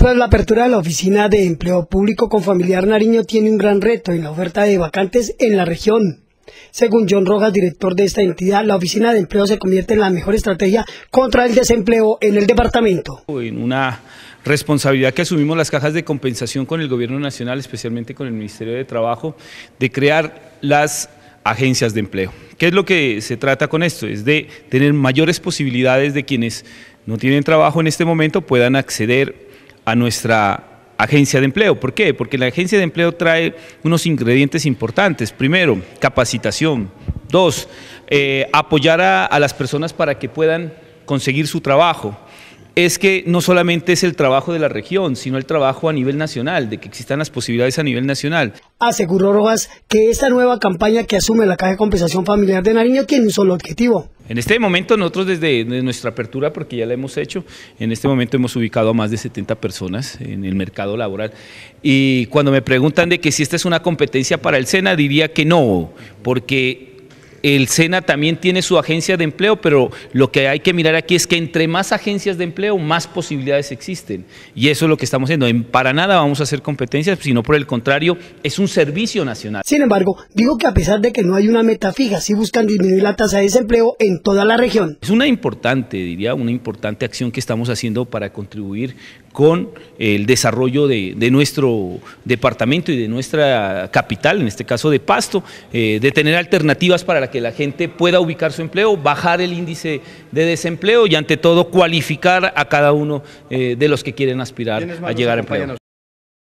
Tras la apertura de la Oficina de Empleo Público con Familiar Nariño tiene un gran reto en la oferta de vacantes en la región. Según John Rojas, director de esta entidad, la Oficina de Empleo se convierte en la mejor estrategia contra el desempleo en el departamento. En una responsabilidad que asumimos las cajas de compensación con el Gobierno Nacional, especialmente con el Ministerio de Trabajo, de crear las agencias de empleo. ¿Qué es lo que se trata con esto? Es de tener mayores posibilidades de quienes no tienen trabajo en este momento puedan acceder a nuestra agencia de empleo. ¿Por qué? Porque la agencia de empleo trae unos ingredientes importantes. Primero, capacitación. Dos, eh, apoyar a, a las personas para que puedan conseguir su trabajo es que no solamente es el trabajo de la región, sino el trabajo a nivel nacional, de que existan las posibilidades a nivel nacional. Aseguró Rojas que esta nueva campaña que asume la Caja de Compensación Familiar de Nariño tiene un solo objetivo, en este momento nosotros desde, nuestra apertura, porque ya la hemos hecho, en este momento hemos ubicado a más de 70 personas en el mercado laboral. Y cuando me preguntan de que si esta es una competencia para el SENA, diría que no, porque el SENA también tiene su agencia de empleo, pero lo que hay que mirar aquí es que entre más agencias de empleo, más posibilidades existen. Y eso es lo que estamos haciendo. para nada vamos a hacer competencias, sino por el contrario, es un servicio nacional. Sin embargo, digo que a pesar de que no hay una meta fija, sí buscan disminuir la tasa de desempleo en toda la región. Es una importante, diría, una importante acción que estamos haciendo para contribuir con eh, el desarrollo de, nuestro departamento y de nuestra capital, en este caso de Pasto, eh, de tener alternativas para la que la gente pueda ubicar su empleo, bajar el índice de desempleo y ante todo cualificar a cada uno eh, de los que quieren aspirar a llegar a empleo.